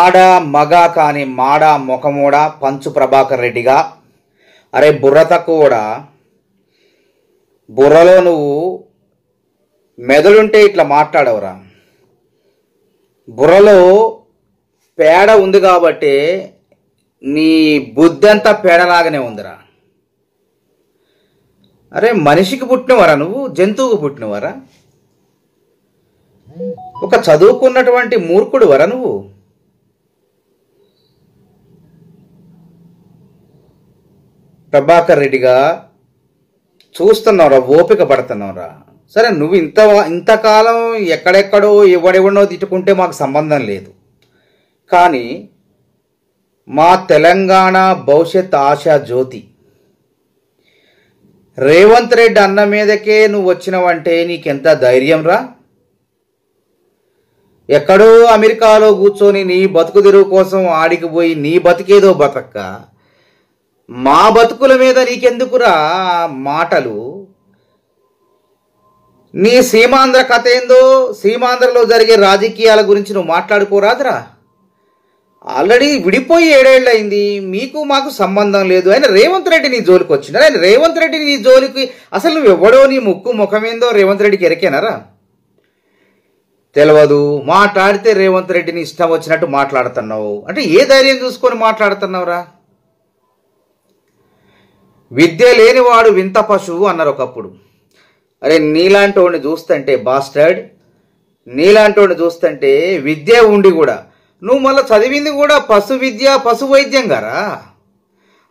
ఆడ మగ కాని మాడ ముఖమూడ పంచు ప్రభాకర్ రెడ్డిగా అరే బుర్ర కూడా బుర్రలో నువ్వు మెదడుంటే ఇట్లా మాట్లాడవురా బుర్రలో పేడ ఉంది కాబట్టి నీ బుద్ధి అంతా పేడలాగానే ఉందిరా అరే మనిషికి పుట్టినవరా నువ్వు జంతువుకు పుట్టినవరా ఒక చదువుకున్నటువంటి మూర్ఖుడు వరా నువ్వు ప్రభాకర్ రెడ్డిగా చూస్తున్నావురా ఓపిక పడుతున్నావురా సరే నువ్వు ఇంత ఇంతకాలం ఎక్కడెక్కడో ఎవడెవడో తిట్టుకుంటే మాకు సంబంధం లేదు కానీ మా తెలంగాణ భవిష్యత్ ఆశా జ్యోతి రేవంత్ రెడ్డి అన్న మీదకే నువ్వు వచ్చినవంటే నీకెంత ధైర్యం రా ఎక్కడో అమెరికాలో కూర్చొని నీ బతుకు తెరువు కోసం ఆడికి పోయి నీ బతికేదో బతక్క మా బతుకుల మీద నీకెందుకురా మాటలు నీ సీమాంధ్ర కథ ఏందో సీమాంధ్రలో జరిగే రాజకీయాల గురించి నువ్వు మాట్లాడుకోరాదురా ఆల్రెడీ విడిపోయి ఏడేళ్ళు అయింది మీకు మాకు సంబంధం లేదు ఆయన రేవంత్ రెడ్డి నీ జోలికి వచ్చినారు ఆయన రేవంత్ రెడ్డి నీ జోలికి అసలు నువ్వు ఎవడో నీ ముక్కు ముఖమేందో రేవంత్ రెడ్డికి ఎరికేనారా తెలియదు మాట్లాడితే రేవంత్ రెడ్డిని ఇష్టం వచ్చినట్టు మాట్లాడుతున్నావు అంటే ఏ ధైర్యం చూసుకొని మాట్లాడుతున్నావురా విద్య లేనివాడు వింత పశువు అన్నారు ఒకప్పుడు అరే నీలాంటోడిని చూస్తుంటే బాస్టర్డ్ నీలాంటోడిని చూస్తుంటే విద్య ఉండి కూడా నువ్వు మళ్ళీ చదివింది కూడా పశు విద్య పశు వైద్యం గారా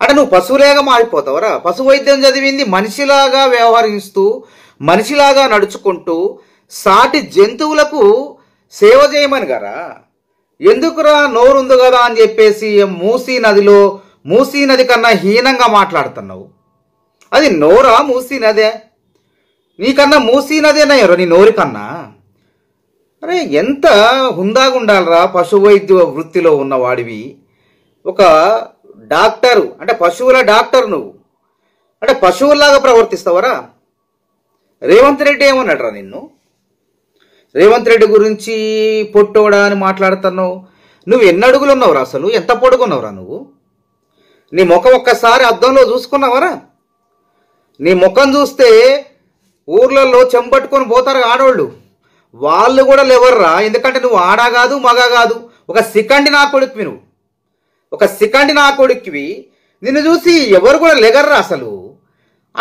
అంటే నువ్వు పశువులేగా మారిపోతావరా పశు వైద్యం చదివింది మనిషిలాగా వ్యవహరిస్తూ మనిషిలాగా నడుచుకుంటూ సాటి జంతువులకు సేవ చేయమని గారా ఎందుకురా నోరుంది కదా అని చెప్పేసి మూసి నదిలో మూసీ నది కన్నా హీనంగా మాట్లాడుతున్నావు అది నోరా మూసీ నదే నీకన్నా మూసీ నదేనయ్యారు నీ నోరు కన్నా అరే ఎంత హుందాగా ఉండాలరా వైద్య వృత్తిలో ఉన్నవాడివి ఒక డాక్టరు అంటే పశువుల డాక్టర్ నువ్వు అంటే పశువుల్లాగా ప్రవర్తిస్తావరా రేవంత్ రెడ్డి ఏమన్నాడరా నిన్ను రేవంత్ రెడ్డి గురించి పొట్టోడా అని మాట్లాడుతున్నావు నువ్వు ఎన్ని అడుగులు ఉన్నావురా అసలు ఎంత పొడుగున్నావురా నువ్వు నీ ముఖం ఒక్కసారి అద్దంలో చూసుకున్నావరా నీ ముఖం చూస్తే ఊర్లలో చెంపట్టుకొని పోతారు ఆడవాళ్ళు వాళ్ళు కూడా లేవర్రా ఎందుకంటే నువ్వు ఆడా కాదు మగ కాదు ఒక సికండి నా కొడుక్వి నువ్వు ఒక సికండి నా కొడుక్వి నిన్ను చూసి ఎవరు కూడా లేగర్రా అసలు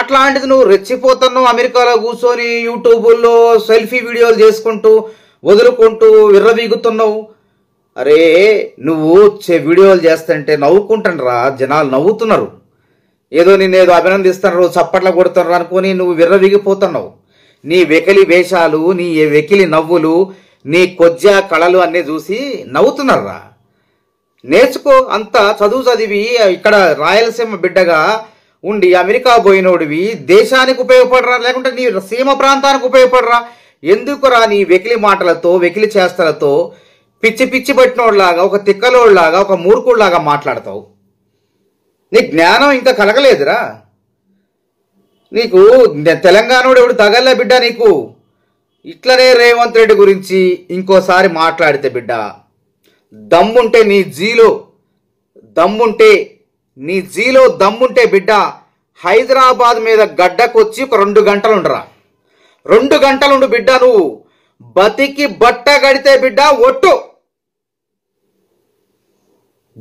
అట్లాంటిది నువ్వు రెచ్చిపోతున్నావు అమెరికాలో కూర్చొని యూట్యూబుల్లో సెల్ఫీ వీడియోలు చేసుకుంటూ వదులుకుంటూ విర్రవీగుతున్నావు అరే నువ్వు చే వీడియోలు చేస్తుంటే నవ్వుకుంటానరా జనాలు నవ్వుతున్నారు ఏదో నేను ఏదో అభినందిస్తున్నారు చప్పట్లు కొడుతున్నారు అనుకుని నువ్వు విర్రవిగిపోతున్నావు నీ వెకిలి వేషాలు నీ వెకిలి నవ్వులు నీ కొజ్జ కళలు అన్నీ చూసి నవ్వుతున్నారా నేర్చుకో అంత చదువు చదివి ఇక్కడ రాయలసీమ బిడ్డగా ఉండి అమెరికా పోయినోడివి దేశానికి ఉపయోగపడరా లేకుంటే నీ సీమ ప్రాంతానికి ఉపయోగపడరా ఎందుకురా నీ వెకిలి మాటలతో వెకిలి చేస్తలతో పిచ్చి పిచ్చి పట్టినోళ్ళలాగా ఒక తిక్కలోళ్ళలాగా ఒక మూర్ఖుడిలాగా మాట్లాడతావు నీ జ్ఞానం ఇంకా కలగలేదురా నీకు తెలంగాణ ఎవడు తగల్లే బిడ్డ నీకు ఇట్లనే రేవంత్ రెడ్డి గురించి ఇంకోసారి మాట్లాడితే బిడ్డ దమ్ముంటే నీ జీలో దమ్ముంటే నీ జీలో దమ్ముంటే బిడ్డ హైదరాబాద్ మీద గడ్డకొచ్చి ఒక రెండు గంటలు ఉండరా రెండు గంటలుండు బిడ్డ నువ్వు బతికి బట్ట గడితే బిడ్డ ఒట్టు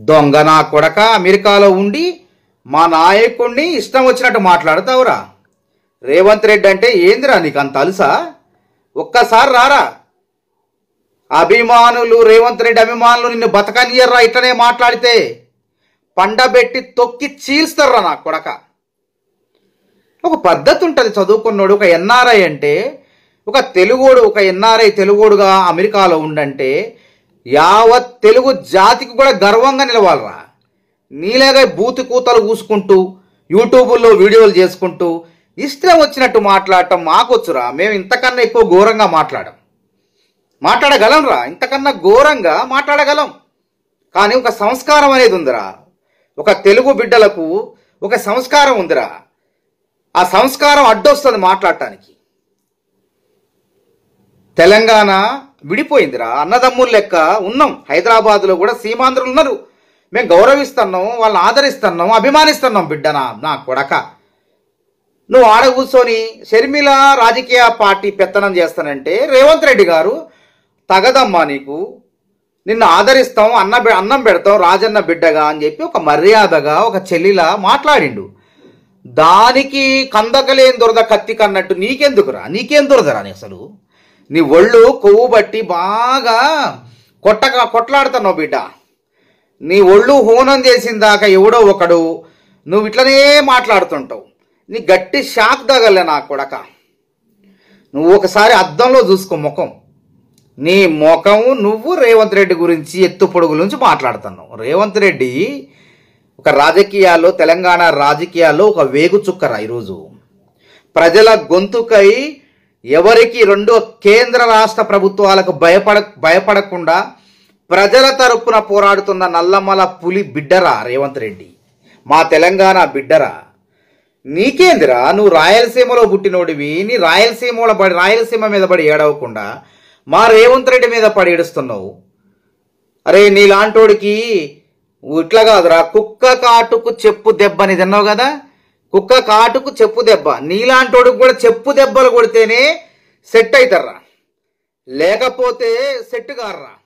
దొంగ నా కొడక అమెరికాలో ఉండి మా నాయకుడిని ఇష్టం వచ్చినట్టు మాట్లాడతావురా రేవంత్ రెడ్డి అంటే ఏందిరా నీకు అంత అలుసా ఒక్కసారి రారా అభిమానులు రేవంత్ రెడ్డి అభిమానులు నిన్ను బతకనియర్రా ఇట్లనే మాట్లాడితే పండబెట్టి తొక్కి చీల్స్తారా నా కొడక ఒక పద్ధతి ఉంటుంది చదువుకున్నోడు ఒక ఎన్ఆర్ఐ అంటే ఒక తెలుగోడు ఒక ఎన్ఆర్ఐ తెలుగోడుగా అమెరికాలో ఉండంటే యావత్ తెలుగు జాతికి కూడా గర్వంగా నిలవాలరా నీలాగా బూతి కూతలు కూసుకుంటూ యూట్యూబుల్లో వీడియోలు చేసుకుంటూ ఇష్టం వచ్చినట్టు మాట్లాడటం మాకొచ్చురా మేము ఇంతకన్నా ఎక్కువ ఘోరంగా మాట్లాడం మాట్లాడగలంరా ఇంతకన్నా ఘోరంగా మాట్లాడగలం కానీ ఒక సంస్కారం అనేది ఉందిరా ఒక తెలుగు బిడ్డలకు ఒక సంస్కారం ఉందిరా ఆ సంస్కారం అడ్డొస్తుంది మాట్లాడటానికి తెలంగాణ విడిపోయిందిరా అన్నదమ్ములు లెక్క ఉన్నాం హైదరాబాద్లో కూడా సీమాంధ్రులు ఉన్నారు మేము గౌరవిస్తున్నాం వాళ్ళని ఆదరిస్తున్నాం అభిమానిస్తున్నాం బిడ్డనా నా కొడక నువ్వు ఆడ కూర్చొని షర్మిల రాజకీయ పార్టీ పెత్తనం చేస్తానంటే రేవంత్ రెడ్డి గారు తగదమ్మా నీకు నిన్ను ఆదరిస్తాం అన్న అన్నం పెడతాం రాజన్న బిడ్డగా అని చెప్పి ఒక మర్యాదగా ఒక చెల్లిలా మాట్లాడిండు దానికి కందకలేని దొరద కన్నట్టు నీకెందుకురా నీకేం దొరదరా అసలు నీ ఒళ్ళు కొవ్వు బట్టి బాగా కొట్టక కొట్లాడుతున్నావు బిడ్డ నీ ఒళ్ళు హోనం చేసిన దాకా ఎవడో ఒకడు నువ్వు ఇట్లనే మాట్లాడుతుంటావు నీ గట్టి షాక్ తగలే నా కొడక నువ్వు ఒకసారి అద్దంలో చూసుకో ముఖం నీ ముఖం నువ్వు రేవంత్ రెడ్డి గురించి ఎత్తు పొడుగు నుంచి మాట్లాడుతున్నావు రేవంత్ రెడ్డి ఒక రాజకీయాల్లో తెలంగాణ రాజకీయాల్లో ఒక వేగుచుక్కరా ఈరోజు ప్రజల గొంతుకై ఎవరికి రెండో కేంద్ర రాష్ట్ర ప్రభుత్వాలకు భయపడ భయపడకుండా ప్రజల తరపున పోరాడుతున్న నల్లమల పులి బిడ్డరా రేవంత్ రెడ్డి మా తెలంగాణ బిడ్డరా నీకేందిరా నువ్వు రాయలసీమలో పుట్టినోడివి నీ రాయలసీమలో పడి రాయలసీమ మీద పడి ఏడవకుండా మా రేవంత్ రెడ్డి మీద పడి ఏడుస్తున్నావు అరే నీలాంటోడికి ఇట్లా కాదురా కుక్క కాటుకు చెప్పు దెబ్బని తిన్నావు కదా కుక్క కాటుకు చెప్పు దెబ్బ నీలాంటోడికి కూడా చెప్పు దెబ్బలు కొడితేనే సెట్ అవుతారా లేకపోతే సెట్ కారా